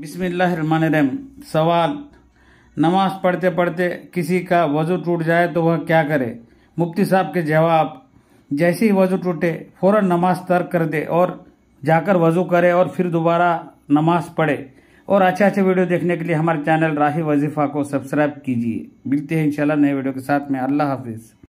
बिस्मिल्लाम सवाल नमाज पढ़ते पढ़ते किसी का वजू टूट जाए तो वह क्या करे मुफ्ती साहब के जवाब जैसे ही वजू टूटे फौरन नमाज तर्क कर दे और जाकर वजू करे और फिर दोबारा नमाज पढ़े और अच्छे अच्छे वीडियो देखने के लिए हमारे चैनल राही वजीफ़ा को सब्सक्राइब कीजिए मिलते हैं इंशाल्लाह नए वीडियो के साथ में अल्लाह हाफिज़